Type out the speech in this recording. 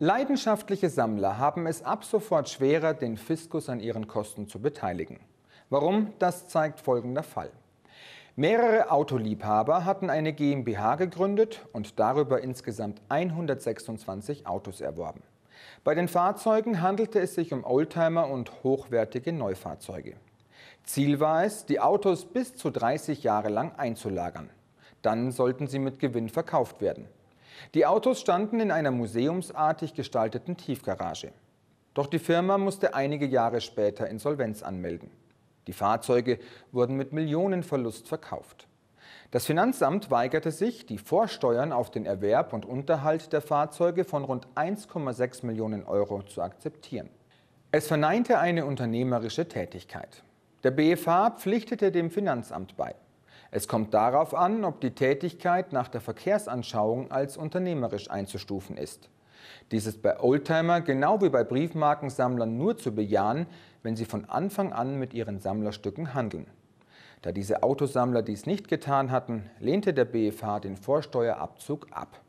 Leidenschaftliche Sammler haben es ab sofort schwerer, den Fiskus an ihren Kosten zu beteiligen. Warum? Das zeigt folgender Fall. Mehrere Autoliebhaber hatten eine GmbH gegründet und darüber insgesamt 126 Autos erworben. Bei den Fahrzeugen handelte es sich um Oldtimer und hochwertige Neufahrzeuge. Ziel war es, die Autos bis zu 30 Jahre lang einzulagern. Dann sollten sie mit Gewinn verkauft werden. Die Autos standen in einer museumsartig gestalteten Tiefgarage. Doch die Firma musste einige Jahre später Insolvenz anmelden. Die Fahrzeuge wurden mit Millionenverlust verkauft. Das Finanzamt weigerte sich, die Vorsteuern auf den Erwerb und Unterhalt der Fahrzeuge von rund 1,6 Millionen Euro zu akzeptieren. Es verneinte eine unternehmerische Tätigkeit. Der BFH pflichtete dem Finanzamt bei. Es kommt darauf an, ob die Tätigkeit nach der Verkehrsanschauung als unternehmerisch einzustufen ist. Dies ist bei Oldtimer genau wie bei Briefmarkensammlern nur zu bejahen, wenn sie von Anfang an mit ihren Sammlerstücken handeln. Da diese Autosammler dies nicht getan hatten, lehnte der BFH den Vorsteuerabzug ab.